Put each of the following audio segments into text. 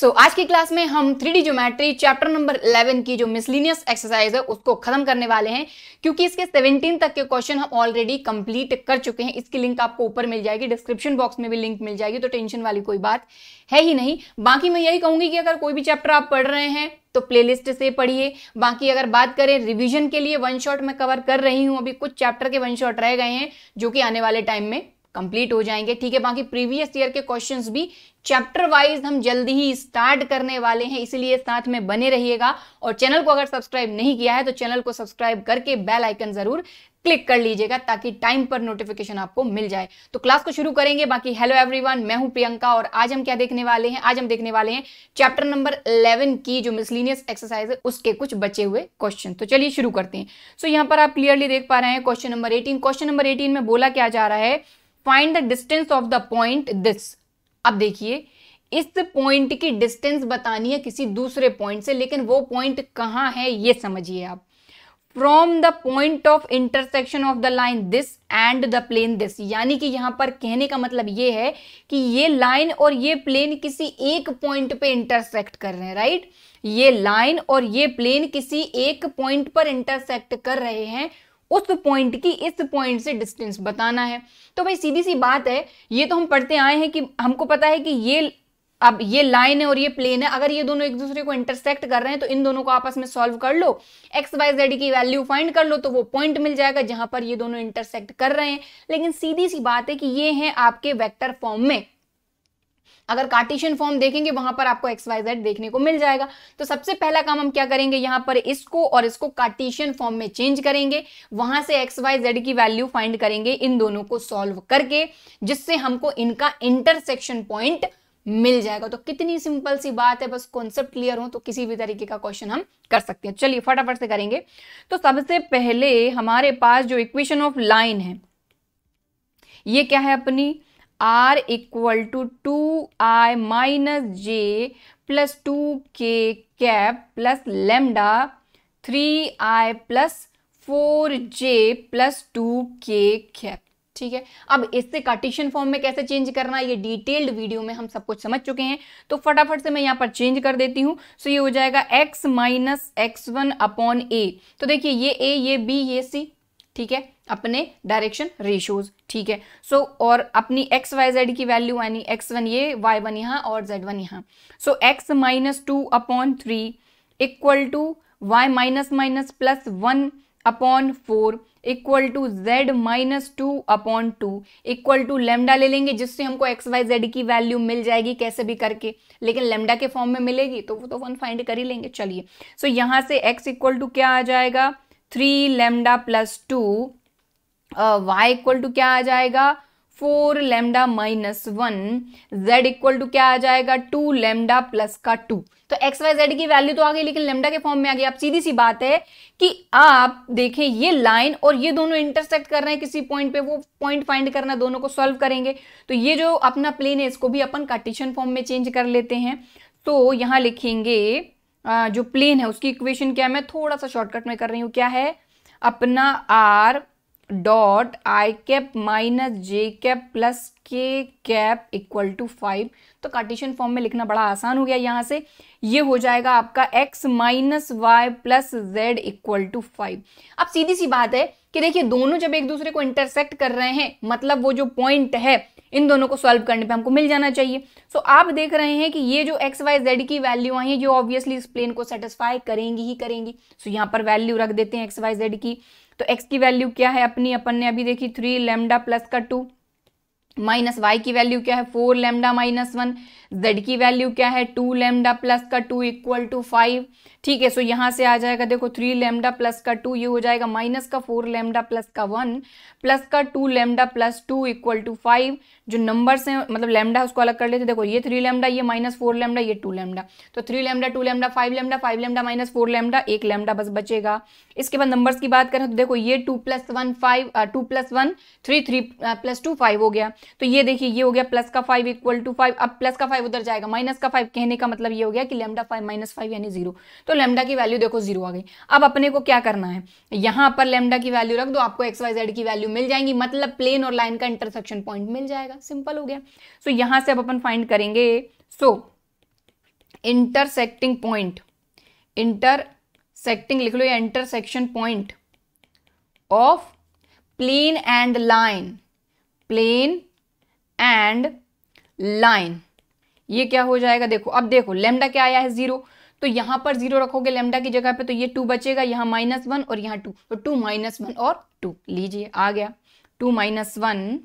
सो so, आज की class में हम three D geometry chapter number 11 की जो मिसलिनियस एक्सरसाइज है उसको खत्म करने वाले हैं क्योंकि इसके 17 तक के क्वेश्चन हम ऑलरेडी कंप्लीट कर चुके हैं इसकी लिंक आपको ऊपर मिल जाएगी डिस्क्रिप्शन बॉक्स में भी लिंक मिल जाएगी तो टेंशन वाली कोई बात है ही नहीं बाकी मैं यही कहूंगी कि अगर कोई भी चैप्टर आप पढ़ रहे हैं तो प्लेलिस्ट से पढ़िए बाकी अगर बात करें रिवीजन के लिए वन शॉट मैं कवर कर रही हूँ अभी कुछ चैप्टर के वन शॉट रह गए हैं जो कि आने वाले टाइम में कंप्लीट हो जाएंगे ठीक है बाकी प्रीवियस ईयर के क्वेश्चंस भी चैप्टर वाइज हम जल्दी ही स्टार्ट करने वाले हैं इसलिए साथ में बने रहिएगा और चैनल को अगर सब्सक्राइब नहीं किया है तो चैनल को सब्सक्राइब करके बेल आइकन जरूर क्लिक कर लीजिएगा ताकि टाइम पर नोटिफिकेशन आपको मिल जाए तो क्लास को शुरू करेंगे बाकी हेलो एवरीवन मैं हूं प्रियंका और आज हम क्या देखने वाले हैं आज हम देखने वाले हैं चैप्टर नंबर 11 की जो मिसलिनियस एक्सरसाइज है उसके कुछ बचे हुए क्वेश्चन तो चलिए शुरू करते हैं सो so, यहां पर आप क्लियरली देख पा रहे हैं question number eighteen question number eighteen में बोला क्या जा रहा है find the distance of the point this अब देखिए इस पॉइंट की डिस्टेंस बतानी है किसी दूसरे पॉइंट से लेकिन वो पॉइंट कहाँ है ये समझिए आप from the point of intersection of the line this and the plane this यानी कि यहां पर कहने का मतलब ये है कि ये लाइन और ये प्लेन किसी एक पॉइंट पे इंटरसेक्ट कर रहे हैं राइट ये लाइन और ये प्लेन किसी एक पॉइंट पर इंटरसेक्ट कर रहे हैं उस पॉइंट की इस पॉइंट से डिस्टेंस बताना है तो भाई सीधी सी बात है ये तो हम पढ़ते आए हैं कि हमको पता है कि ये अब ये लाइन है और ये प्लेन है अगर ये दोनों एक दूसरे को इंटरसेक्ट कर रहे हैं तो इन दोनों को आपस में सॉल्व कर लो एक्स वाई जेड की वैल्यू फाइंड कर लो तो वो पॉइंट मिल जाएगा जहां पर ये दोनों इंटरसेक्ट कर रहे हैं लेकिन सीधी सी बात है कि ये है आपके वेक्टर फॉर्म में अगर कार्टिशन फॉर्म देखेंगे वहां पर आपको एक्स वाई जेड देखने को मिल जाएगा तो सबसे पहला काम हम क्या करेंगे यहां पर इसको और इसको कार्टिशियन फॉर्म में चेंज करेंगे वहां से एक्स वाई जेड की वैल्यू फाइंड करेंगे इन दोनों को सॉल्व करके जिससे हमको इनका इंटरसेक्शन पॉइंट मिल जाएगा तो कितनी सिंपल सी बात है बस कॉन्सेप्ट क्लियर हो तो किसी भी तरीके का क्वेश्चन हम कर सकते हैं चलिए फटाफट से करेंगे तो सबसे पहले हमारे पास जो इक्वेशन ऑफ लाइन है ये क्या है अपनी R equal to two I minus J plus two के कैप प्लस लेमडा थ्री आई plus four J plus two के कैप ठीक है अब इससे कार्टेशियन फॉर्म में कैसे चेंज करना है ये डिटेल्ड वीडियो में हम सब कुछ समझ चुके हैं तो फटाफट से मैं यहां पर चेंज कर देती हूँ सो ये हो जाएगा X minus x one upon A तो देखिए ये ए ये बी ये सी ठीक है अपने डायरेक्शन रेशियोज ठीक है सो so, और अपनी एक्स वाई जेड की वैल्यू यानी एक्स वन ये वाई वन यहाँ और जेड वन यहाँ so X minus two upon three equal to Y minus minus plus one upon four equal to Z minus two upon two equal to lambda ले लेंगे जिससे हमको X Y Z की value मिल जाएगी कैसे भी करके लेकिन लेमडा के फॉर्म में मिलेगी तो वो तो वन फाइंड कर ही लेंगे चलिए सो so, यहाँ से एक्स इक्वल टू क्या आ जाएगा three lambda plus two Y equal to क्या आ जाएगा four lambda minus one Z equal to क्या आ जाएगा टू लेमडा प्लस का टू तो एक्स वाई जेड की वैल्यू तो आ गई लेकिन लेमडा के फॉर्म में आ गई आप सीधी सी बात है कि आप देखें ये लाइन और ये दोनों इंटरसेक्ट कर रहे हैं किसी पॉइंट पे वो पॉइंट फाइंड करना दोनों को सॉल्व करेंगे तो ये जो अपना प्लेन है इसको भी अपन कार्टिशन फॉर्म में चेंज कर लेते हैं तो यहां लिखेंगे जो प्लेन है उसकी इक्वेशन क्या है मैं थोड़ा सा शॉर्टकट में कर रही हूँ क्या है अपना R dot I cap minus J cap plus K cap equal to five तो कार्टेशियन फॉर्म में लिखना बड़ा आसान हो गया यहाँ से ये हो जाएगा आपका X minus Y plus Z equal to five अब सीधी सी बात है कि देखिए दोनों जब एक दूसरे को इंटरसेक्ट कर रहे हैं मतलब वो जो पॉइंट है इन दोनों को सॉल्व करने पे हमको मिल जाना चाहिए सो so, आप देख रहे हैं कि ये जो एक्स वाई जेड की वैल्यू आई है ये ऑब्वियसली इस प्लेन को सेटिस्फाई करेंगी ही करेंगी सो so, यहाँ पर वैल्यू रख देते हैं एक्स वाई जेड की तो एक्स की वैल्यू क्या है अपनी अपन ने अभी देखी थ्री लेमडा प्लस का टू माइनस वाई की वैल्यू क्या है four lambda minus one z की वैल्यू क्या है टू लेमडा प्लस का टू इक्वल टू फाइव ठीक है सो यहां से आ जाएगा देखो थ्री लेमडा प्लस का टू ये हो जाएगा माइनस का फोर लेमडा प्लस का वन प्लस का two lambda plus two equal to five जो नंबर्स हैं मतलब लेमडा उसको अलग कर लेते देखो ये थ्री लेमडा ये माइनस फोर लेमडा ये टू लेमडा तो three lambda two lambda five lambda five lambda minus four lambda एक लेमडा बस बचेगा इसके बाद नंबर्स की बात करें तो देखो ये two plus one five two plus one three three plus two five हो गया तो ये देखिए ये हो गया प्लस का फाइव इक्वल टू फाइव अब प्लस का फाइव फाइव उधर जाएगा माइनस का फाइव कहने का मतलब ये हो गया कि लेमडा फाइव माइनस फाइव यानी जीरो तो लेमडा की वैल्यू देखो जीरो आ गई अब अपने को क्या करना है यहां पर लेमडा की वैल्यू रख दो आपको एक्स वाई जेड की वैल्यू मिल जाएंगी मतलब प्लेन और लाइन का इंटरसेक्शन पॉइंट मिल जाएगा सिंपल हो गया सो so, यहाँ से अब अपन फाइंड करेंगे सो इंटरसेक्टिंग पॉइंट इंटरसेक्टिंग लिख लो या intersection point of plane and line plane and line ये क्या हो जाएगा देखो अब देखो लेमडा क्या आया है जीरो तो यहां पर जीरो रखोगे लेमडा की जगह पे तो ये टू बचेगा यहां माइनस वन और यहां टू तो टू माइनस वन और टू लीजिए आ गया टू माइनस वन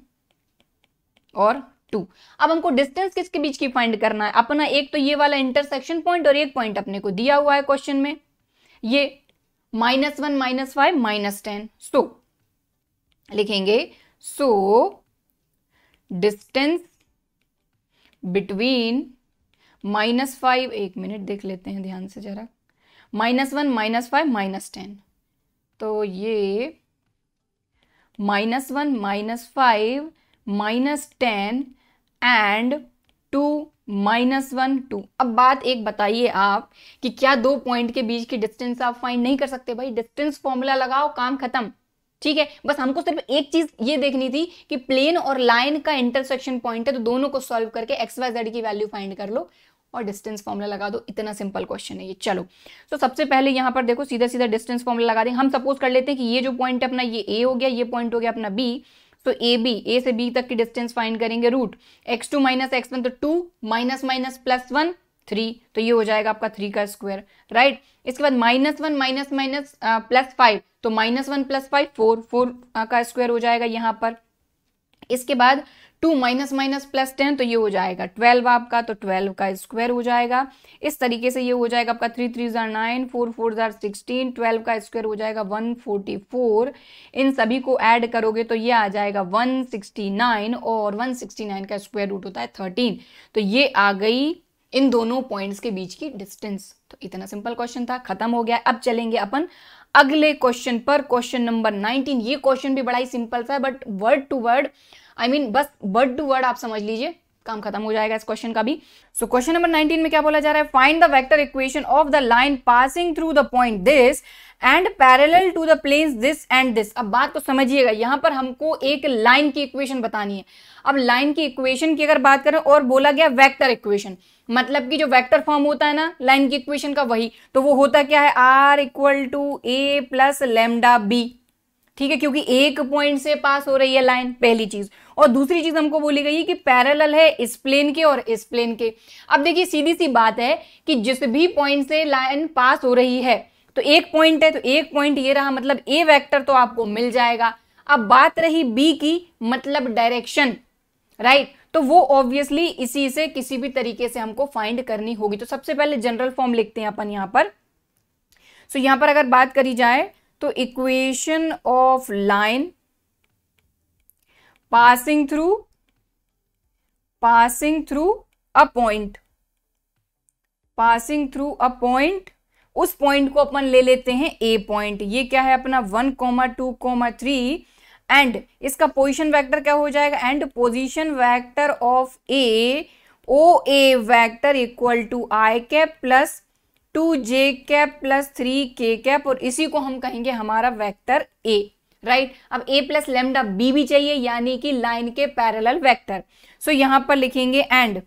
और टू अब हमको डिस्टेंस किसके बीच की फाइंड करना है अपना एक तो ये वाला इंटरसेक्शन पॉइंट और एक पॉइंट अपने को दिया हुआ है क्वेश्चन में ये minus one minus five minus ten so लिखेंगे so distance between minus five एक मिनट देख लेते हैं ध्यान से जरा minus one minus five minus ten तो ये minus one minus five minus ten and two minus one two अब बात एक बताइए आप कि क्या दो पॉइंट के बीच की डिस्टेंस आप फाइंड नहीं कर सकते भाई डिस्टेंस फॉर्मूला लगाओ काम खत्म ठीक है बस हमको सिर्फ एक चीज ये देखनी थी कि प्लेन और लाइन का इंटरसेक्शन पॉइंट है तो दोनों को सॉल्व करके एक्स वाई जेड की वैल्यू फाइंड कर लो और डिस्टेंस फॉर्मूला लगा दो इतना सिंपल क्वेश्चन है ये चलो तो सबसे पहले यहां पर देखो सीधा सीधा डिस्टेंस फॉर्मूला लगा दें हम सपोज कर लेते हैं कि ये जो पॉइंट है अपना ये ए हो गया ये पॉइंट हो गया अपना बी तो ए बी ए से बी तक की डिस्टेंस फाइंड करेंगे root x two minus x one तो two minus minus plus one three तो ये हो जाएगा आपका थ्री का स्क्वायर राइट इसके बाद minus one minus minus plus five तो minus one plus five four four का स्क्वायर हो जाएगा यहाँ पर इसके बाद two minus minus plus ten तो ये हो जाएगा ट्वेल्व आपका तो ट्वेल्व का स्क्वायर हो जाएगा इस तरीके से ये हो जाएगा आपका थ्री थ्री जार नाइन फोर फोर जार सिक्सटीन ट्वेल्व का स्क्वायर हो जाएगा वन फोर्टी फोर इन सभी को ऐड करोगे तो ये आ जाएगा वन सिक्सटी नाइन और वन सिक्सटी नाइन का स्क्वायर रूट होता है थर्टीन तो ये आ गई इन दोनों पॉइंट्स के बीच की डिस्टेंस तो इतना सिंपल क्वेश्चन था खत्म हो गया अब चलेंगे अपन अगले क्वेश्चन पर क्वेश्चन नंबर 19 ये क्वेश्चन भी बड़ा ही सिंपल सा है but word to word I mean बस वर्ड टू वर्ड आप समझ लीजिए काम खत्म हो जाएगा इस क्वेश्चन का भी सो क्वेश्चन नंबर 19 में क्या बोला जा रहा है find the vector equation of the line passing through the point this and parallel to the plane this and this अब बात को तो समझिएगा यहां पर हमको एक लाइन की इक्वेशन बतानी है अब लाइन की इक्वेशन की अगर बात करें और बोला गया वेक्टर इक्वेशन मतलब कि जो वेक्टर फॉर्म होता है ना लाइन की इक्वेशन का वही तो वो होता क्या है r equal to a plus lambda b ठीक है क्योंकि एक पॉइंट से पास हो रही है लाइन पहली चीज और दूसरी चीज हमको बोली गई है कि पैरेलल है इस प्लेन के और इस प्लेन के अब देखिए सीधी सी बात है कि जिस भी पॉइंट से लाइन पास हो रही है तो एक पॉइंट है तो एक पॉइंट ये रहा मतलब ए वेक्टर तो आपको मिल जाएगा अब बात रही बी की मतलब डायरेक्शन राइट right? तो वो ऑब्वियसली इसी से किसी भी तरीके से हमको फाइंड करनी होगी तो सबसे पहले जनरल फॉर्म लिखते हैं अपन यहां पर सो so, यहां पर अगर बात करी जाए तो equation of line passing through passing through a point passing through a point उस पॉइंट को अपन ले लेते हैं ए पॉइंट ये क्या है अपना one comma two comma three and इसका पोजिशन वैक्टर क्या हो जाएगा and position vector of A O A vector equal to I cap plus two J cap plus three k cap और इसी को हम कहेंगे हमारा वैक्टर ए राइट right? अब ए प्लस लेमडा बी भी चाहिए यानी कि लाइन के पैरेलल वेक्टर सो so, पर लिखेंगे एंड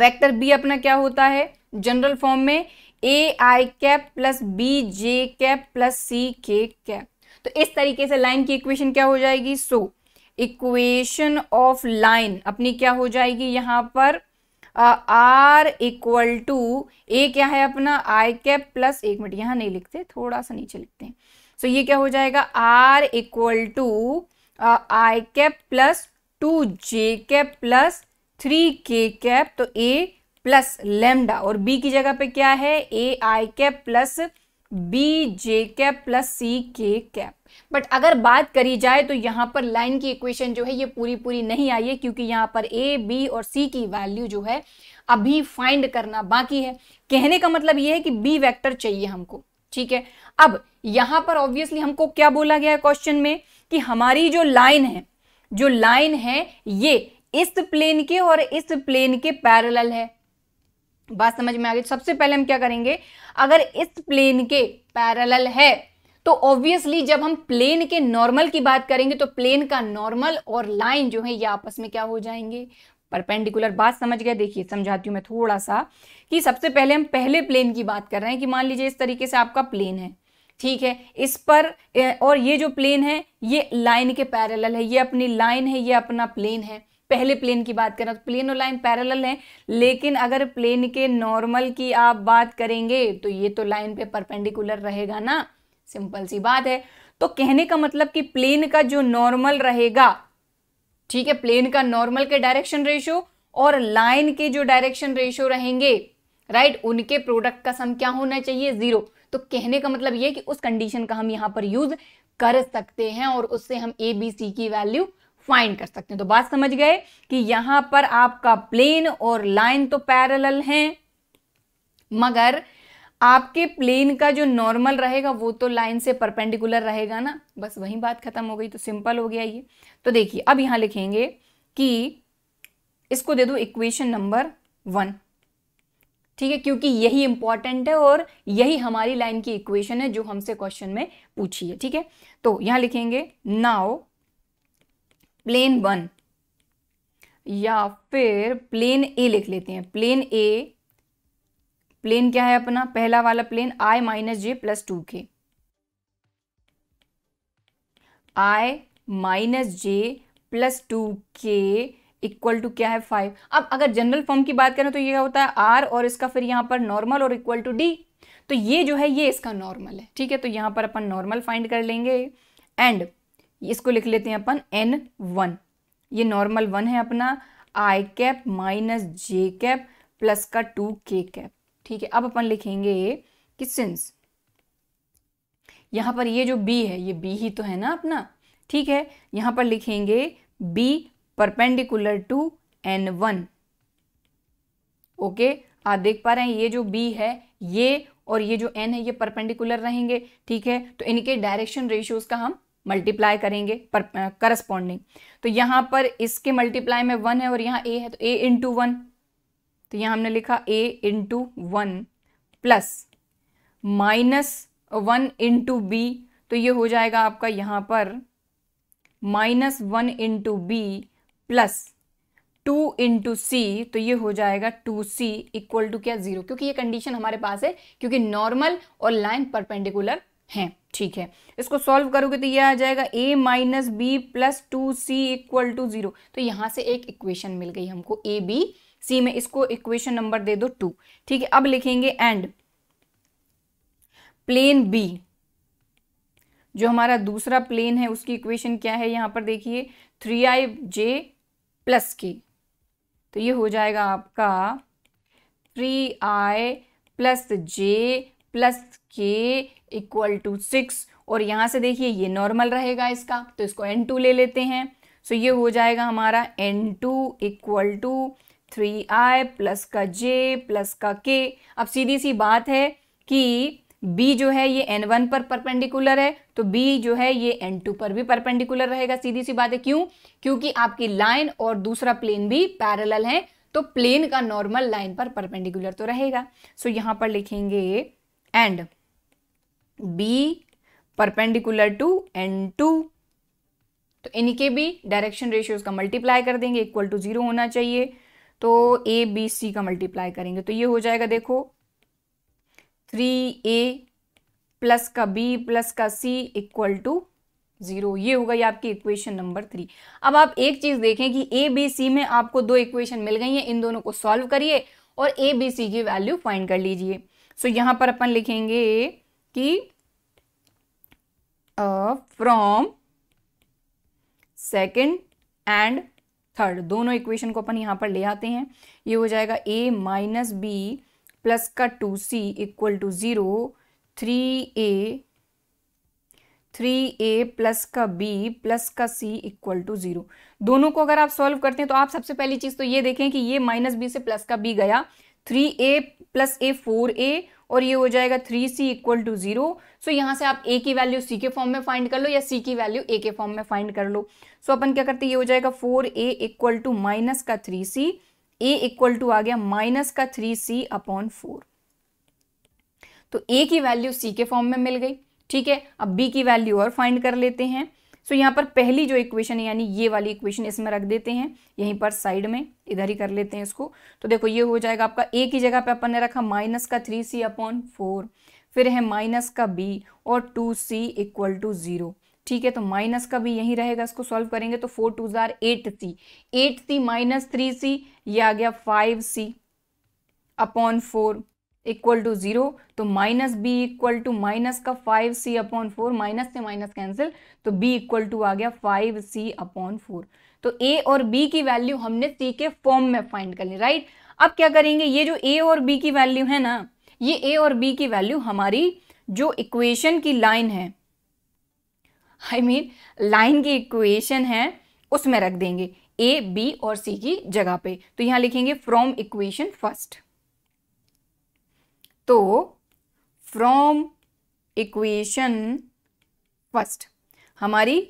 वेक्टर बी अपना क्या होता है जनरल फॉर्म में a I cap plus B J cap plus सी के कैप तो इस तरीके से लाइन की इक्वेशन क्या हो जाएगी सो इक्वेशन ऑफ लाइन अपनी क्या हो जाएगी यहां पर आर इक्वल टू ए क्या है अपना आई कैप प्लस एक मिनट यहां नहीं लिखते थोड़ा सा नीचे लिखते हैं सो so, ये क्या हो जाएगा r equal to I cap plus two J cap plus three k cap तो ए प्लस लेमडा और बी की जगह पे क्या है ए आई cap plus B J cap plus सी के कैप बट अगर बात करी जाए तो यहाँ पर लाइन की इक्वेशन जो है ये पूरी पूरी नहीं आई है क्योंकि यहाँ पर ए बी और सी की वैल्यू जो है अभी फाइंड करना बाकी है कहने का मतलब ये है कि बी वेक्टर चाहिए हमको ठीक है अब यहाँ पर ऑब्वियसली हमको क्या बोला गया है क्वेश्चन में कि हमारी जो लाइन है जो लाइन है ये इस प्लेन के और इस प्लेन के पैरेलल है बात समझ में आ गई तो सबसे पहले हम क्या करेंगे अगर इस प्लेन के पैरेलल है तो ऑब्वियसली जब हम प्लेन के नॉर्मल की बात करेंगे तो प्लेन का नॉर्मल और लाइन जो है ये आपस में क्या हो जाएंगे परपेंडिकुलर बात समझ गए देखिए समझाती हूँ मैं थोड़ा सा कि सबसे पहले हम पहले प्लेन की बात कर रहे हैं कि मान लीजिए इस तरीके से आपका प्लेन है ठीक है इस पर और ये जो प्लेन है ये लाइन के पैरेलल है ये अपनी लाइन है ये अपना प्लेन है पहले प्लेन की बात करें तो प्लेन और लाइन पैरेलल है लेकिन अगर प्लेन के नॉर्मल की आप बात करेंगे तो ये तो लाइन पे परपेंडिकुलर रहेगा ना सिंपल सी बात है तो कहने का मतलब कि प्लेन का जो नॉर्मल रहेगा ठीक है प्लेन का नॉर्मल के डायरेक्शन रेशो और लाइन के जो डायरेक्शन रेशो रहेंगे राइट उनके प्रोडक्ट का सम क्या होना चाहिए जीरो तो कहने का मतलब ये कि उस कंडीशन का हम यहां पर यूज कर सकते हैं और उससे हम ए बी सी की वैल्यू फाइंड कर सकते हैं तो बात समझ गए कि यहां पर आपका प्लेन और लाइन तो पैरेलल हैं मगर आपके प्लेन का जो नॉर्मल रहेगा वो तो लाइन से परपेंडिकुलर रहेगा ना बस वही बात खत्म हो गई तो सिंपल हो गया ये तो देखिए अब यहां लिखेंगे कि इसको दे दो इक्वेशन नंबर वन ठीक है क्योंकि यही इंपॉर्टेंट है और यही हमारी लाइन की इक्वेशन है जो हमसे क्वेश्चन में पूछी है ठीक है तो यहां लिखेंगे नाउ प्लेन वन या फिर प्लेन ए लिख लेते हैं प्लेन ए प्लेन क्या है अपना पहला वाला plane i minus J plus two k i minus J plus two k equal to क्या है फाइव अब अगर जनरल फॉर्म की बात करें तो ये होता है आर और इसका फिर यहां पर नॉर्मल और इक्वल टू डी तो ये जो है ये इसका नॉर्मल है ठीक है तो यहां पर अपन नॉर्मल फाइंड कर लेंगे एंड इसको लिख लेते हैं अपन एन वन ये नॉर्मल वन है अपना i cap minus J cap plus का टू के कैप ठीक है अब अपन लिखेंगे कि सिंस यहां पर ये जो बी है ये बी ही तो है ना अपना ठीक है यहां पर लिखेंगे b perpendicular to n one okay आप देख पा रहे हैं ये जो बी है ये और ये जो एन है ये परपेंडिकुलर रहेंगे ठीक है तो इनके डायरेक्शन रेशियोज का हम मल्टीप्लाई करेंगे पर करस्पॉन्डिंग तो यहाँ पर इसके मल्टीप्लाई में वन है और यहाँ ए है तो ए इंटू वन तो यहाँ हमने लिखा a into one plus minus one into b तो ये हो जाएगा आपका यहाँ पर minus one into b plus two into c तो ये हो जाएगा टू सी इक्वल टू क्या जीरो क्योंकि ये कंडीशन हमारे पास है क्योंकि नॉर्मल और लाइन परपेंडिकुलर हैं ठीक है इसको सॉल्व करोगे तो ये आ जाएगा a minus b plus two c equal to zero तो यहाँ से एक इक्वेशन मिल गई हमको ए बी सी में इसको इक्वेशन नंबर दे दो टू ठीक है अब लिखेंगे एंड प्लेन बी जो हमारा दूसरा प्लेन है उसकी इक्वेशन क्या है यहां पर देखिए थ्री आई जे प्लस के तो ये हो जाएगा आपका three I plus j plus k equal to six और यहाँ से देखिए ये नॉर्मल रहेगा इसका तो इसको एन टू ले लेते हैं सो ये हो जाएगा हमारा n two equal to three I plus का जे प्लस का के अब सीधी सी बात है कि बी जो है ये एन वन पर परपेंडिकुलर है तो बी जो है ये एन टू पर भी परपेंडिकुलर रहेगा सीधी सी बात है क्यों क्योंकि आपकी लाइन और दूसरा प्लेन भी पैरेलल है तो प्लेन का नॉर्मल लाइन पर परपेंडिकुलर तो रहेगा सो so, यहाँ पर लिखेंगे and b perpendicular to n two तो इनके भी डायरेक्शन रेशियोज का मल्टीप्लाई कर देंगे इक्वल टू जीरो होना चाहिए तो ए बी सी का मल्टीप्लाई करेंगे तो ये हो जाएगा देखो थ्री ए प्लस का बी प्लस का सी इक्वल टू जीरो ये होगा ये आपकी इक्वेशन नंबर थ्री अब आप एक चीज़ देखें कि ए बी सी में आपको दो इक्वेशन मिल गई हैं इन दोनों को सॉल्व करिए और ए बी सी की वैल्यू फाइंड कर लीजिए सो यहां पर अपन लिखेंगे कि फ्रॉम सेकेंड एंड थर्ड दोनों इक्वेशन को अपन यहां पर ले आते हैं ये हो जाएगा ए माइनस बी प्लस का two c equal to zero three a three A plus का बी प्लस का सी इक्वल टू ज़ीरो दोनों को अगर आप सॉल्व करते हैं तो आप सबसे पहली चीज़ तो ये देखें कि ये माइनस बी से प्लस का बी गया three A plus a four a और ये हो जाएगा three c equal to zero so यहाँ से आप ए की वैल्यू सी के फॉर्म में फाइंड कर लो या सी की वैल्यू ए के फॉर्म में फाइंड कर लो सो so, अपन क्या करते हैं ये हो जाएगा four a equal to minus का three c a equal to आ गया माइनस का थ्री सी अपॉन फोर तो ए की वैल्यू सी के फॉर्म में मिल गई ठीक है अब बी की वैल्यू और फाइंड कर लेते हैं सो यहाँ पर पहली जो इक्वेशन है यानी ये वाली इक्वेशन इसमें रख देते हैं यहीं पर साइड में इधर ही कर लेते हैं इसको तो देखो ये हो जाएगा आपका ए की जगह पे अपन ने रखा माइनस का थ्री सी अपॉन फोर फिर है माइनस का बी और two c equal to zero ठीक है तो माइनस का भी यही रहेगा इसको सॉल्व करेंगे तो फोर टू जार eight c eight c minus three c ये आ गया five C upon four equal to zero तो minus b equal to minus का फाइव सी अपॉन फोर माइनस से माइनस कैंसिल तो बी इक्वल टू आ गया फाइव सी अपॉन फोर तो ए और बी की वैल्यू हमने सी के फॉर्म में फाइंड कर ली राइट अब क्या करेंगे ये जो ए और बी की वैल्यू है ना ये ए और बी की वैल्यू हमारी जो इक्वेशन की लाइन है आई मीन लाइन की इक्वेशन है उसमें रख देंगे ए बी और सी की जगह पे तो यहां लिखेंगे फ्रॉम इक्वेशन फर्स्ट तो फ्रॉम इक्वेशन फर्स्ट हमारी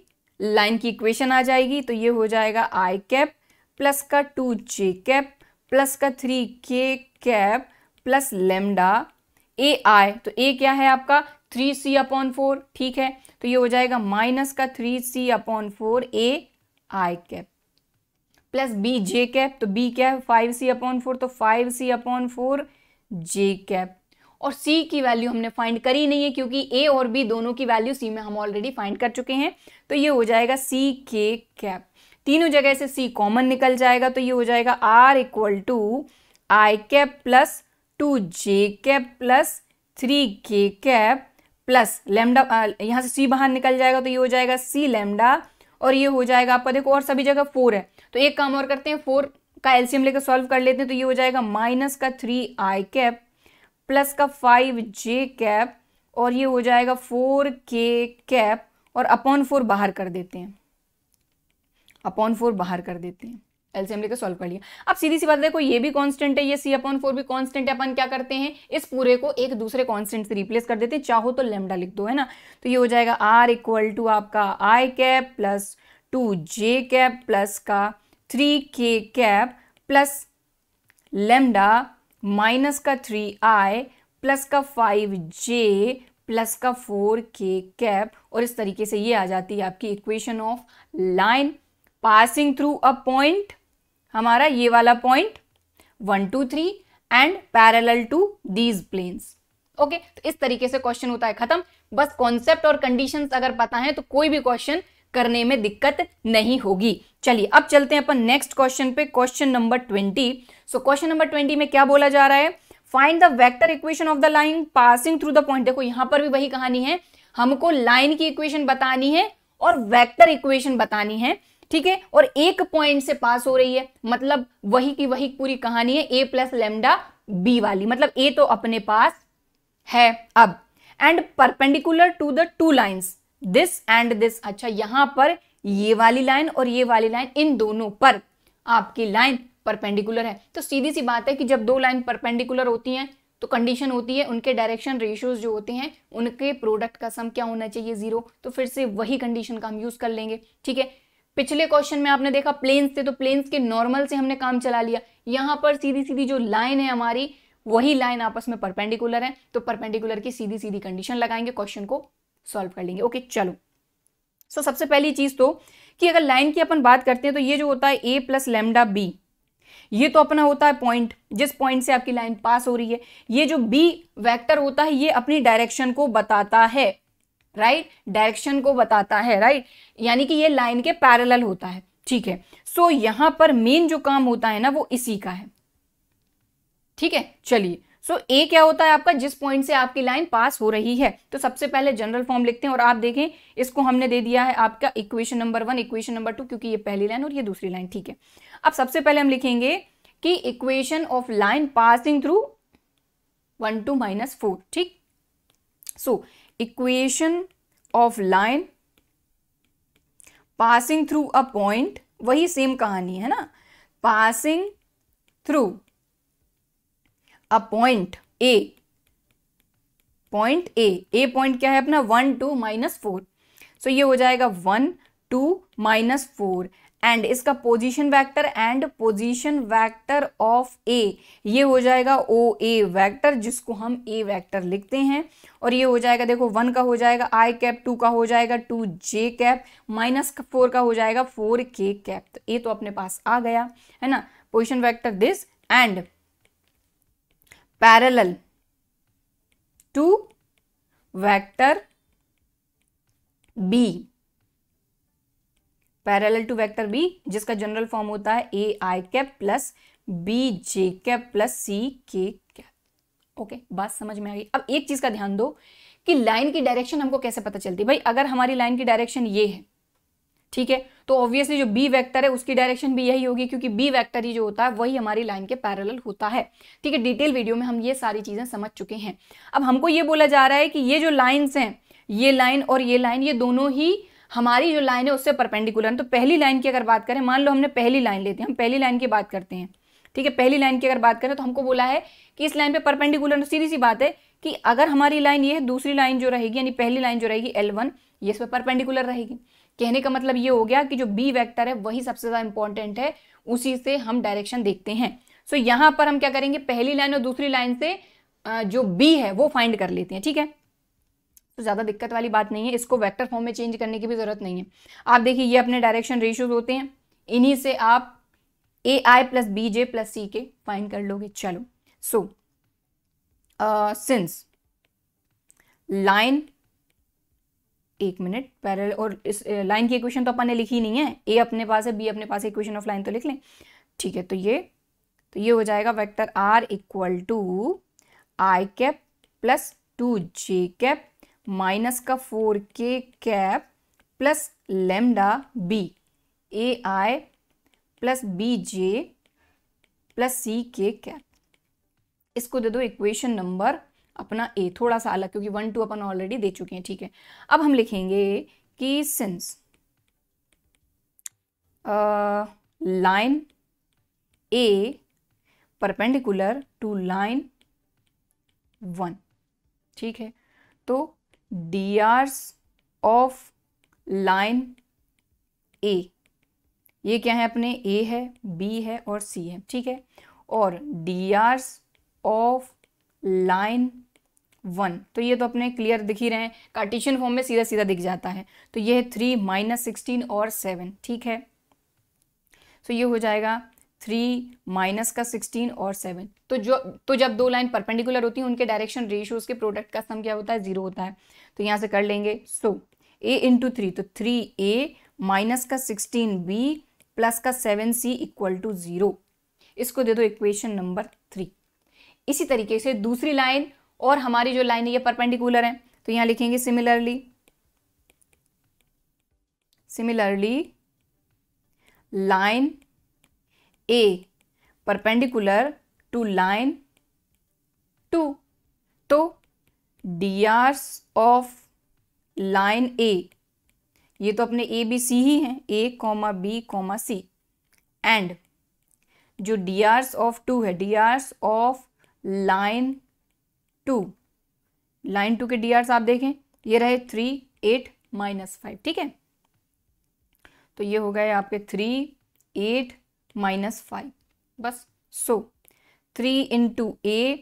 लाइन की इक्वेशन आ जाएगी तो ये हो जाएगा आई कैप प्लस का टू जे कैप प्लस का three k cap plus lambda a i तो ए क्या है आपका थ्री सी अपॉन फोर ठीक है तो ये हो जाएगा माइनस का three C upon four A I cap plus B J cap तो बी क्या है फाइव सी अपॉन फोर तो फाइव सी अपॉन फोर जे कैप और सी की वैल्यू हमने फाइंड करी नहीं है क्योंकि ए और बी दोनों की वैल्यू सी में हम ऑलरेडी फाइंड कर चुके हैं तो ये हो जाएगा सी के कैप तीनों जगह से सी कॉमन निकल जाएगा तो ये हो जाएगा r equal to I cap plus two J cap plus three k cap plus lambda यहाँ से सी बाहर निकल जाएगा तो ये हो जाएगा सी लेमडा और ये हो जाएगा आपका देखो और सभी जगह फोर है तो एक काम और करते हैं फोर का एलसीएम लेकर सॉल्व कर लेते हैं तो ये हो जाएगा माइनस का थ्री आई कैप प्लस का फाइव जे कैप और ये हो जाएगा फोर के कैप और अपॉन फोर बाहर कर देते हैं अपॉन फोर बाहर कर देते हैं एलसीएम लेकर सॉल्व कर लिया अब सीधी सी बात देखो ये भी कांस्टेंट है ये सी अपॉन फोर भी कांस्टेंट है अपन क्या करते हैं इस पूरे को एक दूसरे कांस्टेंट से रिप्लेस कर देते हैं चाहो तो लेमडा लिख दो है ना तो ये हो जाएगा आर इक्वल टू आपका i cap plus two J cap plus का three k cap plus lambda minus का थ्री आई प्लस का फाइव जे प्लस का फोर के कैप और इस तरीके से ये आ जाती है आपकी equation of line passing through a point हमारा ये वाला पॉइंट one two three and parallel to these planes okay तो इस तरीके से क्वेश्चन होता है खत्म बस कॉन्सेप्ट और कंडीशंस अगर पता है तो कोई भी क्वेश्चन करने में दिक्कत नहीं होगी चलिए अब चलते हैं अपन नेक्स्ट क्वेश्चन पे question number twenty so question number twenty में क्या बोला जा रहा है find the vector equation of the line passing through the point देखो यहां पर भी वही कहानी है हमको लाइन की इक्वेशन बतानी है और वेक्टर इक्वेशन बतानी है ठीक है और एक पॉइंट से पास हो रही है मतलब वही की वही पूरी कहानी है ए प्लस लेमडा बी वाली मतलब ए तो अपने पास है अब and perpendicular to the two lines this and this अच्छा यहां पर ये वाली लाइन और ये वाली लाइन इन दोनों पर आपकी लाइन परपेंडिकुलर है तो सीधी सी बात है कि जब दो लाइन परपेंडिकुलर होती हैं तो कंडीशन होती है उनके डायरेक्शन रेशियोज जो होते हैं उनके प्रोडक्ट का सम क्या होना चाहिए जीरो तो फिर से वही कंडीशन का हम यूज कर लेंगे ठीक है पिछले क्वेश्चन में आपने देखा प्लेन्स थे तो प्लेन्स के नॉर्मल से हमने काम चला लिया यहां पर सीधी सीधी जो लाइन है हमारी वही लाइन आपस में परपेंडिकुलर है तो परपेंडिकुलर की सीधी सीधी कंडीशन लगाएंगे क्वेश्चन को सॉल्व कर लेंगे ओके चलो सो so, सबसे पहली चीज़ तो कि अगर लाइन की अपन बात करते हैं तो ये जो होता है ए प्लस लेमडा बी ये तो अपना होता है पॉइंट जिस पॉइंट से आपकी लाइन पास हो रही है ये जो बी वैक्टर होता है ये अपनी डायरेक्शन को बताता है राइट right? डायरेक्शन को बताता है राइट right? यानी कि ये लाइन के पैरेलल होता है ठीक है सो so, यहां पर मेन जो काम होता है ना वो इसी का है ठीक है चलिए सो ए क्या होता है आपका जिस पॉइंट से आपकी लाइन पास हो रही है तो सबसे पहले जनरल फॉर्म लिखते हैं और आप देखें इसको हमने दे दिया है आपका equation number one equation number two क्योंकि ये पहली लाइन और ये दूसरी लाइन ठीक है अब सबसे पहले हम लिखेंगे कि equation of line passing through one two minus four ठीक so equation of line passing through a point वही सेम कहानी है ना passing through a point A point A A point क्या है अपना one two minus four so ये हो जाएगा one two minus four and इसका position vector and position vector of A ये हो जाएगा ओ ए वैक्टर जिसको हम ए वैक्टर लिखते हैं और ये हो जाएगा देखो वन का हो जाएगा आई कैप टू का हो जाएगा टू जे कैप माइनस फोर का हो जाएगा फोर के कैप तो ए तो अपने पास आ गया है ना position vector this and parallel to vector b parallel to vector B जिसका जनरल फॉर्म होता है ए आई cap plus B J cap plus सी के कैप ओके बात समझ में आ गई अब एक चीज का ध्यान दो कि लाइन की डायरेक्शन हमको कैसे पता चलती भाई अगर हमारी लाइन की डायरेक्शन ये है ठीक है तो ऑब्वियसली जो बी वैक्टर है उसकी डायरेक्शन भी यही होगी क्योंकि बी वैक्टर ही जो होता है वही हमारी लाइन के पैरल होता है ठीक है डिटेल वीडियो में हम ये सारी चीज़ें समझ चुके हैं अब हमको ये बोला जा रहा है कि ये जो लाइन्स हैं ये लाइन और ये लाइन ये दोनों ही हमारी जो लाइन है उससे परपेंडिकुलर है तो पहली लाइन की अगर बात करें मान लो हमने पहली लाइन लेते हैं हम पहली लाइन की बात करते हैं ठीक है पहली लाइन की अगर बात करें तो हमको बोला है कि इस लाइन पे परपेंडिकुलर तो सीधी सी बात है कि अगर हमारी लाइन ये है दूसरी लाइन जो रहेगी यानी पहली लाइन जो रहेगी एल वन ये इस पर परपेंडिकुलर रहेगी कहने का मतलब ये हो गया कि जो बी वैक्टर है वही सबसे ज़्यादा इंपॉर्टेंट है उसी से हम डायरेक्शन देखते हैं सो so, यहां पर हम क्या करेंगे पहली लाइन और दूसरी लाइन से जो बी है वो फाइंड कर लेते हैं ठीक है तो ज़्यादा दिक्कत वाली बात नहीं है इसको वेक्टर फॉर्म में चेंज करने की भी ज़रूरत नहीं है आप देखिए ये अपने डायरेक्शन रेशियोज होते हैं इन्हीं से आप A I plus B J plus C K find कर लोगे चलो सो सिंस लाइन एक मिनट पैरल और इस लाइन की इक्वेशन तो अपन ने लिखी नहीं है ए अपने पास है बी अपने पास इक्वेशन ऑफ लाइन तो लिख लें ठीक है तो ये तो ये हो जाएगा vector R equal to I cap plus two J cap minus का फोर के cap plus lambda B A I plus B J plus सी के कैप इसको दे दो इक्वेशन नंबर अपना ए थोड़ा सा अलग क्योंकि वन टू अपन ऑलरेडी दे चुके हैं ठीक है अब हम लिखेंगे कि since line A perpendicular to line one ठीक है तो D Rs of line A ये क्या है अपने ए है बी है और सी है ठीक है और D Rs of line one तो ये तो अपने क्लियर दिख ही रहे हैं कार्टिशियन फॉर्म में सीधा सीधा दिख जाता है तो ये है थ्री माइनस सिक्सटीन और सेवन ठीक है सो so ये हो जाएगा थ्री माइनस का सिक्सटीन और सेवन तो जो तो जब दो लाइन परपेंडिकुलर होती है उनके डायरेक्शन रेशियोज के प्रोडक्ट का सम क्या होता है जीरो होता है तो यहाँ से कर लेंगे सो ए इंटू थ्री तो थ्री ए माइनस का सिक्सटीन बी प्लस का seven C equal to zero इसको दे दो इक्वेशन नंबर थ्री इसी तरीके से दूसरी लाइन और हमारी जो लाइन है ये परपेंडिकुलर है तो यहां लिखेंगे similarly similarly line A perpendicular to line two तो D Rs of line A ये तो अपने ए बी सी ही हैं A comma B comma C and जो डी आरस ऑफ टू है D Rs of line two line two के D आप देखें ये रहे थ्री एट माइनस फाइव ठीक है तो ये हो गए आपके थ्री एट माइनस फाइव बस so three into A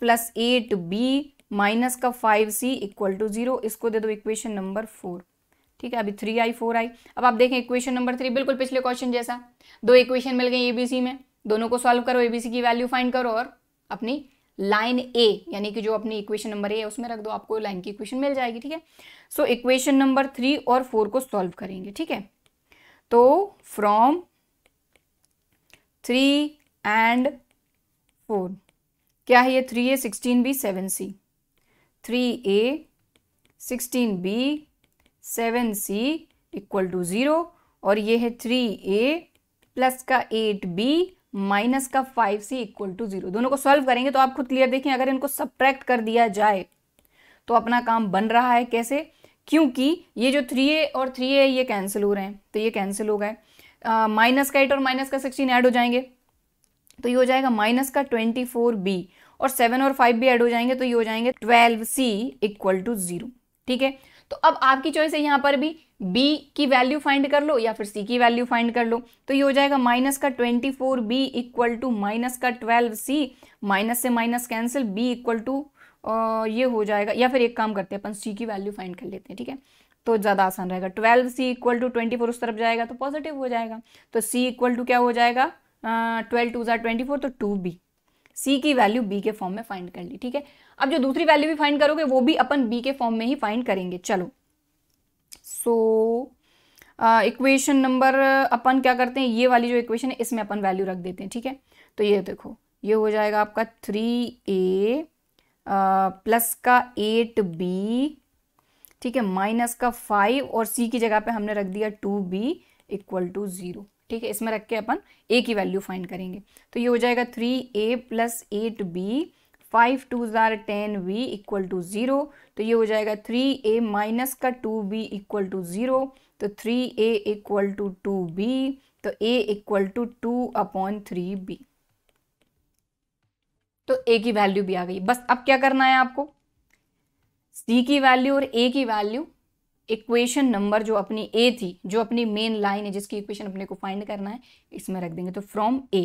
plus eight B minus का five C equal to zero इसको दे दो इक्वेशन नंबर फोर ठीक है अभी थ्री आई फोर आई अब आप देखें इक्वेशन नंबर थ्री बिल्कुल पिछले क्वेश्चन जैसा दो इक्वेशन मिल गए एबीसी में दोनों को सॉल्व करो एबीसी की वैल्यू फाइंड करो और अपनी लाइन ए यानी कि जो अपनी इक्वेशन नंबर ए है उसमें रख दो आपको लाइन की इक्वेशन मिल जाएगी ठीक है सो इक्वेशन नंबर थ्री और फोर को सॉल्व करेंगे ठीक है तो फ्रॉम थ्री एंड फोर क्या है ये three A sixteen B seven C three A sixteen B seven C equal to zero और ये है थ्री ए प्लस का एट बी माइनस का five C equal to zero दोनों को सॉल्व करेंगे तो आप खुद क्लियर देखें अगर इनको सब्ट्रैक्ट कर दिया जाए तो अपना काम बन रहा है कैसे क्योंकि ये जो थ्री ए और थ्री ए ये कैंसिल हो रहे हैं तो ये कैंसिल हो गए माइनस का एट और माइनस का सिक्सटीन ऐड हो जाएंगे तो ये हो जाएगा माइनस का ट्वेंटी फोर बी और सेवन और फाइव भी ऐड हो जाएंगे तो ये हो जाएंगे twelve C equal to zero ठीक है तो अब आपकी चॉइस है यहाँ पर भी बी की वैल्यू फाइंड कर लो या फिर सी की वैल्यू फाइंड कर लो तो ये हो जाएगा माइनस का twenty four B equal to minus का ट्वेल्व सी माइनस से minus cancel B equal to ये हो जाएगा या फिर एक काम करते हैं अपन सी की वैल्यू फाइंड कर लेते हैं ठीक है तो ज़्यादा आसान रहेगा twelve C equal to twenty four उस तरफ जाएगा तो पॉजिटिव हो जाएगा तो सी इक्वल टू क्या हो जाएगा ट्वेल्व टू ज़ार ट्वेंटी फोर तो टू बी सी की वैल्यू बी के फॉर्म में फाइंड कर ली ठीक है अब जो दूसरी वैल्यू भी फाइंड करोगे वो भी अपन बी के फॉर्म में ही फाइंड करेंगे चलो सो इक्वेशन नंबर अपन क्या करते हैं ये वाली जो इक्वेशन है इसमें अपन वैल्यू रख देते हैं ठीक है तो ये देखो ये हो जाएगा आपका थ्री ए प्लस का एट बी ठीक है माइनस का फाइव और सी की जगह पे हमने रख दिया two B equal to zero ठीक है इसमें रख के अपन ए की वैल्यू फाइंड करेंगे तो ये हो जाएगा थ्री ए plus eight B five two ज़ार ten B equal to zero तो ये हो जाएगा थ्री ए माइनस का two B equal to zero तो three A equal to two B तो A equal to two upon three B तो A की वैल्यू भी आ गई बस अब क्या करना है आपको सी की वैल्यू और ए की वैल्यू इक्वेशन नंबर जो अपनी ए थी जो अपनी मेन लाइन है जिसकी इक्वेशन अपने को फाइंड करना है इसमें रख देंगे तो from A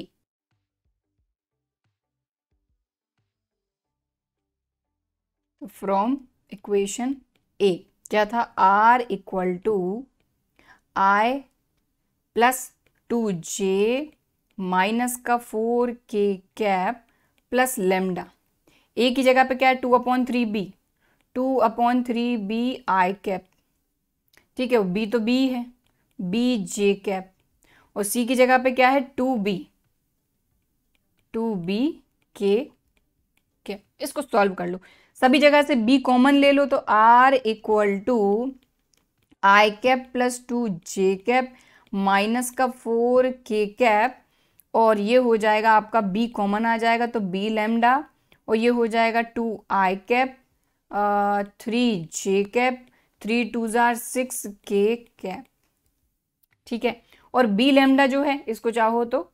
from equation A क्या था R equal to I plus two J minus का फोर के कैप प्लस लेमडा ए की जगह पे क्या है two upon three B two upon three B I cap ठीक है बी तो बी है बी जे कैप और सी की जगह पे क्या है two B two B K cap इसको सॉल्व कर लो सभी जगह से बी कॉमन ले लो तो R equal to I cap plus two J cap minus का फोर के कैप और ये हो जाएगा आपका बी कॉमन आ जाएगा तो बी लेमडा और ये हो जाएगा टू आई cap three J cap three two ज़ार सिक्स के कैप ठीक है और बी लेमडा जो है इसको चाहो तो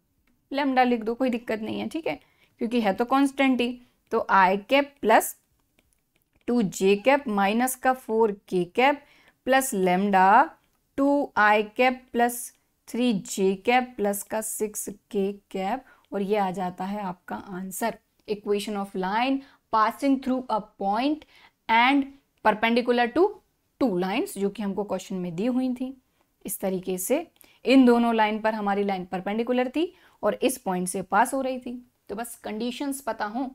लेमडा लिख दो कोई दिक्कत नहीं है ठीक है क्योंकि है तो कॉन्स्टेंट ही तो I cap plus two J cap minus का फोर के कैप प्लस लेमडा टू आई cap plus three J cap plus का सिक्स के कैप और ये आ जाता है आपका answer equation of line passing through a point and perpendicular to two lines जो कि हमको क्वेश्चन में दी हुई थी इस तरीके से इन दोनों लाइन पर हमारी लाइन परपेंडिकुलर थी और इस पॉइंट से पास हो रही थी तो बस कंडीशंस पता हों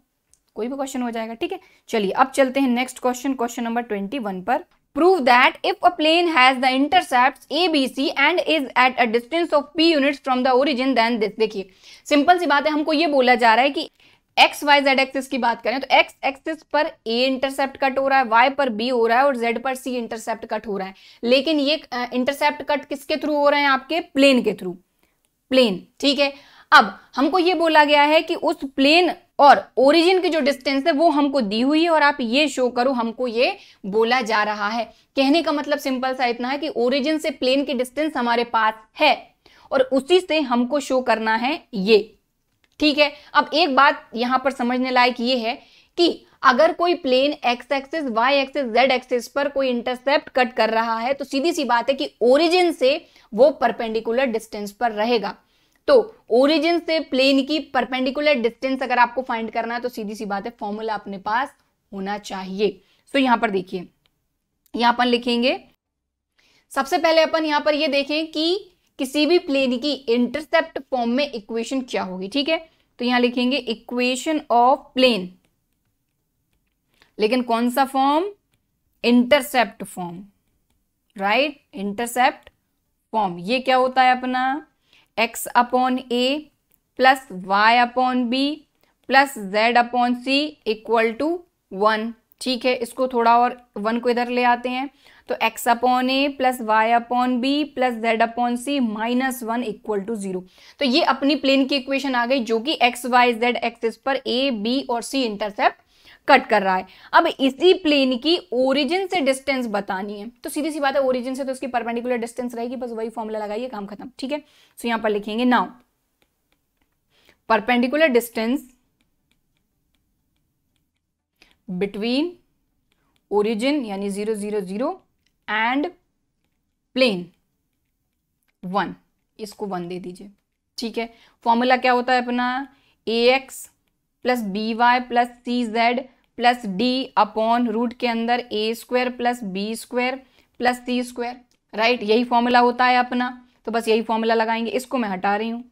कोई भी क्वेश्चन हो जाएगा ठीक है चलिए अब चलते हैं next question question number twenty one पर prove prove that if a plane has the intercepts ABC and is at a distance of p units from the origin then this देखिए सिंपल सी बात है हमको ये बोला जा रहा है कि एक्स वाई जेड एक्सिस की बात करें तो एक्स एक्सिस पर ए इंटरसेप्ट कट हो रहा है वाई पर बी हो रहा है और जेड पर सी इंटरसेप्ट कट हो रहा है लेकिन ये इंटरसेप्ट कट किसके थ्रू हो रहे हैं आपके प्लेन के थ्रू प्लेन ठीक है अब हमको ये बोला गया है कि उस प्लेन और ओरिजिन की जो डिस्टेंस है वो हमको दी हुई है और आप ये शो करो हमको ये बोला जा रहा है कहने का मतलब सिंपल सा इतना है कि ओरिजिन से प्लेन की डिस्टेंस हमारे पास है और उसी से हमको शो करना है ये ठीक है अब एक बात यहां पर समझने लायक ये है कि अगर कोई plane X axis Y axis Z axis पर कोई इंटरसेप्ट कट कर रहा है तो सीधी सी बात है कि ओरिजिन से वो परपेंडिकुलर डिस्टेंस पर रहेगा तो ओरिजिन से प्लेन की परपेंडिकुलर डिस्टेंस अगर आपको फाइंड करना है तो सीधी सी बात है फॉर्मूला अपने पास होना चाहिए सो यहां पर देखिए यहां पर लिखेंगे सबसे पहले अपन यहां पर ये देखें कि किसी भी प्लेन की इंटरसेप्ट फॉर्म में इक्वेशन क्या होगी ठीक है तो यहां लिखेंगे इक्वेशन ऑफ प्लेन लेकिन कौन सा form intercept form right intercept form ये क्या होता है अपना X upon A plus Y upon B plus Z upon C equal to one ठीक है इसको थोड़ा और वन को इधर ले आते हैं तो x upon A plus Y upon B plus Z upon C minus one equal to zero तो ये अपनी प्लेन की इक्वेशन आ गई जो कि एक्स वाई जेड एक्सिस पर a, b और c इंटरसेप्ट कट कर रहा है अब इसी प्लेन की ओरिजिन से डिस्टेंस बतानी है तो सीधी सी बात है ओरिजिन से तो उसकी परपेंडिकुलर डिस्टेंस रहेगी बस वही फॉर्मूला लगाइए काम खत्म ठीक है सो यहां पर लिखेंगे now perpendicular distance between origin यानी zero zero zero and plane one इसको वन दे दीजिए ठीक है फॉर्मूला क्या होता है अपना A X plus B Y plus C Z plus D upon root के अंदर A square plus B square plus C square right यही फॉर्मूला होता है अपना तो बस यही फॉर्मूला लगाएंगे इसको मैं हटा रही हूँ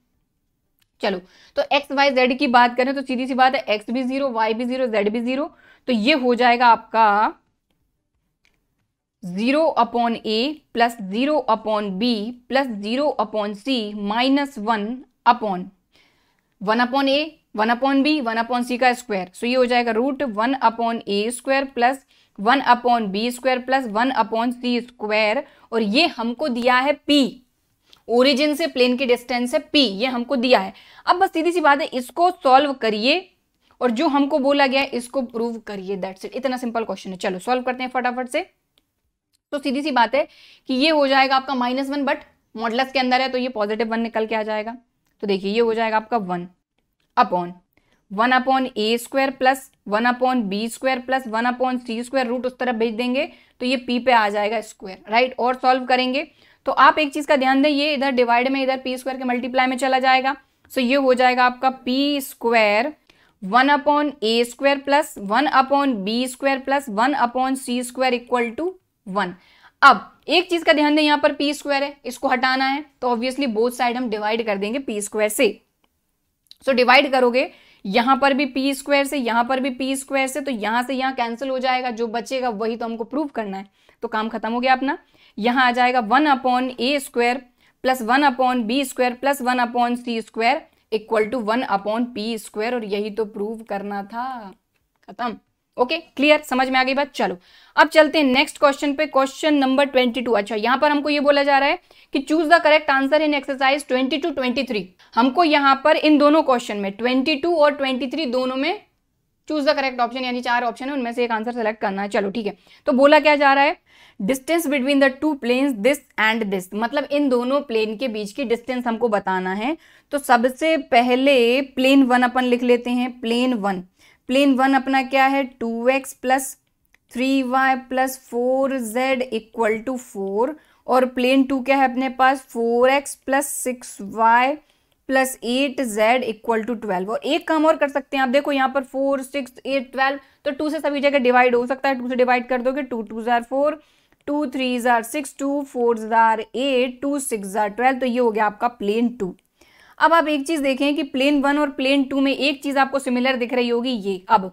चलो तो एक्स वाई जेड की बात करें तो सीधी सी बात है एक्स भी जीरो वाई भी जीरो जेड भी जीरो तो ये हो जाएगा आपका zero upon A plus zero upon B plus zero upon C minus one upon one upon A one upon B one upon C का स्क्वायर सो ये हो जाएगा root one upon A square plus one upon B square plus one upon C square और ये हमको दिया है P origin से प्लेन की डिस्टेंस है पी ये हमको दिया है अब बस सीधी सी बात है इसको सॉल्व करिए और जो हमको बोला गया है इसको प्रूव करिए दैट्स इट इतना सिंपल क्वेश्चन है चलो सॉल्व करते हैं फटाफट से तो सीधी सी बात है कि ये हो जाएगा आपका माइनस वन बट मॉडलस के अंदर है तो ये पॉजिटिव वन निकल के आ जाएगा तो देखिए ये हो जाएगा आपका one upon one upon A square plus one upon B square plus one upon C square root उस तरफ भेज देंगे तो ये पी पे आ जाएगा स्क्वायर राइट और सॉल्व करेंगे तो आप एक चीज़ का ध्यान दें ये इधर डिवाइड में इधर पी स्क्वायर के मल्टीप्लाई में चला जाएगा सो ये हो जाएगा आपका P square one upon A square plus one upon B square plus one upon C square equal to one अब एक चीज का ध्यान दें यहां पर पी स्क्वायर है इसको हटाना है तो ऑब्वियसली बोथ साइड हम डिवाइड कर देंगे पी स्क्वायर से सो डिवाइड करोगे यहां पर भी पी स्क्वायर से यहां पर भी पी स्क्वायर से तो यहां से यहां कैंसिल हो जाएगा जो बचेगा वही तो हमको प्रूव करना है तो काम खत्म हो गया अपना यहां आ जाएगा one upon A square plus one upon B square plus one upon C square equal to one upon P square और यही तो प्रूव करना था खत्म ओके क्लियर समझ में आ गई बात चलो अब चलते हैं नेक्स्ट क्वेश्चन पे क्वेश्चन नंबर 22 अच्छा यहाँ पर हमको ये बोला जा रहा है कि choose the correct answer in exercise 22 to 23 हमको यहाँ पर इन दोनों क्वेश्चन में 22 और 23 दोनों में चूज द करेक्ट ऑप्शन यानी चार ऑप्शन है उनमें से एक आंसर सेलेक्ट करना है चलो ठीक है तो बोला क्या जा रहा है distance between the two plane this and this मतलब इन दोनों प्लेन के बीच की डिस्टेंस हमको बताना है तो सबसे पहले प्लेन वन अपन लिख लेते हैं प्लेन वन प्लेन वन अपना क्या है two X plus three Y plus four Z equal to four और प्लेन टू क्या है अपने पास four X plus six Y plus eight Z equal to twelve और एक काम और कर सकते हैं आप देखो यहाँ पर फोर सिक्स एट ट्वेल्व तो टू से सभी जगह डिवाइड हो सकता है टू से डिवाइड कर दोगे टू टू ज़ार फोर टू थ्री ज़ार सिक्स टू फोर ज़ार एट टू सिक्स ज़ार ट्वेल्व तो ये हो गया आपका प्लेन टू अब आप एक चीज देखें कि प्लेन वन और प्लेन टू में एक चीज आपको सिमिलर दिख रही होगी ये अब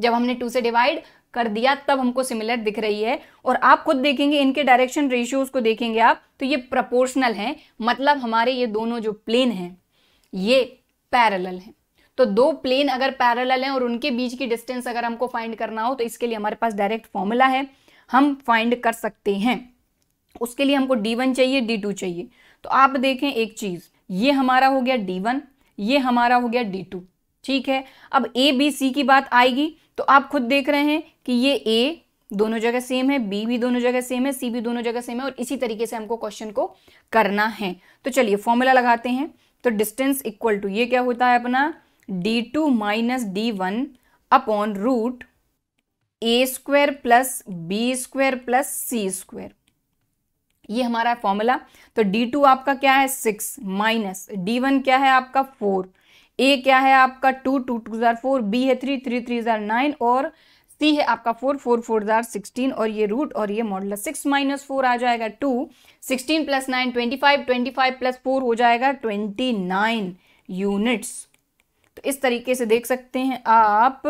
जब हमने टू से डिवाइड कर दिया तब हमको सिमिलर दिख रही है और आप खुद देखेंगे इनके डायरेक्शन रेशियोज को देखेंगे आप तो ये प्रपोर्शनल है मतलब हमारे ये दोनों जो प्लेन है ये पैरल है तो दो प्लेन अगर पैरल हैं और उनके बीच की डिस्टेंस अगर हमको फाइंड करना हो तो इसके लिए हमारे पास डायरेक्ट फॉर्मूला है हम फाइंड कर सकते हैं उसके लिए हमको डी वन चाहिए डी टू चाहिए तो आप देखें एक चीज़ ये हमारा हो गया डी वन ये हमारा हो गया डी टू ठीक है अब ए बी सी की बात आएगी तो आप खुद देख रहे हैं कि ये ए दोनों जगह सेम है बी भी दोनों जगह सेम है सी भी दोनों जगह सेम है और इसी तरीके से हमको क्वेश्चन को करना है तो चलिए फॉर्मूला लगाते हैं तो डिस्टेंस इक्वल टू ये क्या होता है अपना D two minus D one upon root A square plus B square plus C square ये हमारा है फॉर्मूला तो डी टू आपका क्या है सिक्स माइनस डी वन क्या है आपका फोर ए क्या है आपका टू टू टू हजार फोर बी है थ्री थ्री थ्री हजार नाइन और सी है आपका फोर फोर फोर हजार सिक्सटीन और ये रूट और ये मॉडल सिक्स माइनस फोर आ जाएगा two sixteen plus nine twenty five twenty five plus four हो जाएगा ट्वेंटी नाइन यूनिट्स तो इस तरीके से देख सकते हैं आप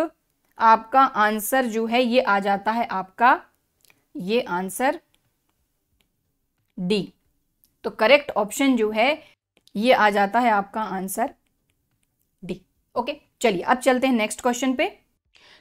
आपका आंसर जो है ये आ जाता है आपका ये आंसर डी तो करेक्ट ऑप्शन जो है ये आ जाता है आपका आंसर डी ओके चलिए अब चलते हैं नेक्स्ट क्वेश्चन पे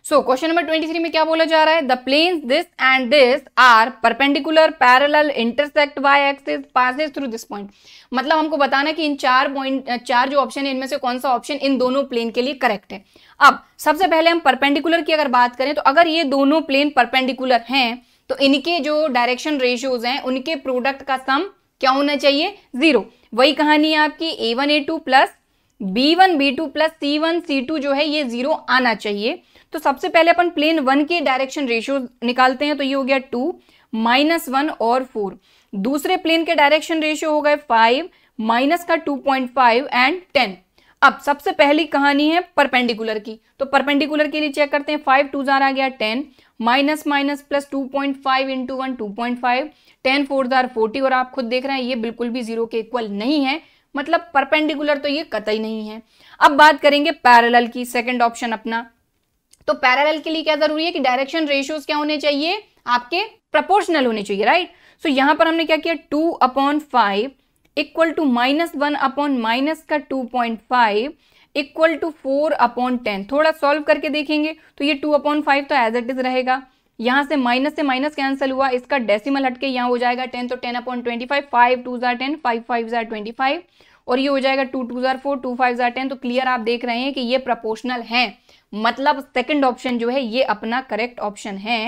so question number twenty three में क्या बोला जा रहा है the plane this and this are perpendicular parallel intersect y axis passes through this point मतलब हमको बताना कि इन चार पॉइंट चार जो ऑप्शन है इनमें से कौन सा ऑप्शन इन दोनों प्लेन के लिए करेक्ट है अब सबसे पहले हम परपेंडिकुलर की अगर बात करें तो अगर ये दोनों प्लेन परपेंडिकुलर हैं तो इनके जो डायरेक्शन रेशियोज हैं उनके प्रोडक्ट का सम क्या होना चाहिए जीरो वही कहानी है आपकी A one A two plus B one B two plus C one C two जो है ये जीरो आना चाहिए तो सबसे पहले अपन प्लेन वन के डायरेक्शन रेशियो निकालते हैं तो ये हो गया टू माइनस वन और फोर दूसरे प्लेन के डायरेक्शन रेशियो हो गए फाइव माइनस का two point five and ten अब सबसे पहली कहानी है परपेंडिकुलर की तो परपेंडिकुलर के लिए चेक करते हैं फाइव टू जार आ गया ten minus minus plus two point five into one two point five ten four दर फोर्टी और आप खुद देख रहे हैं ये बिल्कुल भी जीरो के इक्वल नहीं है मतलब परपेंडिकुलर तो ये कतई नहीं है अब बात करेंगे पैरेलल की सेकंड ऑप्शन अपना तो पैरेलल के लिए क्या जरूरी है कि डायरेक्शन रेशियोज क्या होने चाहिए आपके प्रपोर्शनल होने चाहिए राइट सो so, यहां पर हमने क्या किया two upon five equal to minus one upon minus का two point five equal to four upon ten थोड़ा सॉल्व करके देखेंगे तो ये टू अपॉन फाइव तो एज इट इज रहेगा यहाँ से माइनस से माइनस कैंसिल हुआ इसका डेसिमल हटके यहाँ हो जाएगा टेन तो ten upon twenty five five two जार टेन फाइव फाइव जार ट्वेंटी फाइव और ये हो जाएगा टू टू जार फोर टू फाइव जार टेन तो क्लियर आप देख रहे हैं कि ये प्रपोर्शनल है मतलब सेकेंड ऑप्शन जो है ये अपना करेक्ट ऑप्शन है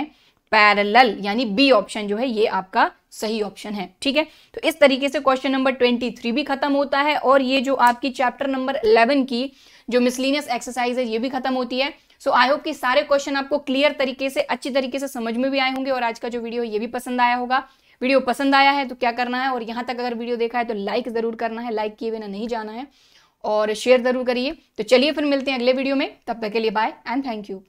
पैरेलल यानी बी ऑप्शन जो है ये आपका सही ऑप्शन है ठीक है तो इस तरीके से क्वेश्चन नंबर ट्वेंटी थ्री भी खत्म होता है और ये जो आपकी चैप्टर नंबर इलेवन की जो मिसलिनियस एक्सरसाइज है ये भी खत्म होती है सो आई होप कि सारे क्वेश्चन आपको क्लियर तरीके से अच्छी तरीके से समझ में भी आए होंगे और आज का जो वीडियो ये भी पसंद आया होगा वीडियो पसंद आया है तो क्या करना है और यहां तक अगर वीडियो देखा है तो लाइक ज़रूर करना है लाइक किए बिना नहीं जाना है और शेयर ज़रूर करिए तो चलिए फिर मिलते हैं अगले वीडियो में तब तक के लिए बाय एंड थैंक यू